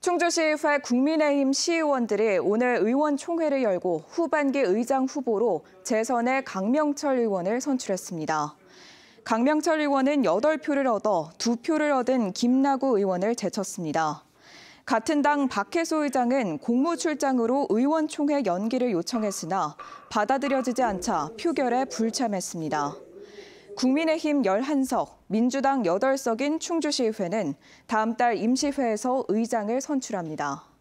충주시의회 국민의힘 시의원들이 오늘 의원총회를 열고 후반기 의장 후보로 재선의 강명철 의원을 선출했습니다. 강명철 의원은 8표를 얻어 2표를 얻은 김나구 의원을 제쳤습니다. 같은 당 박혜수 의장은 공무출장으로 의원총회 연기를 요청했으나 받아들여지지 않자 표결에 불참했습니다. 국민의힘 11석, 민주당 8석인 충주시의회는 다음 달 임시회에서 의장을 선출합니다.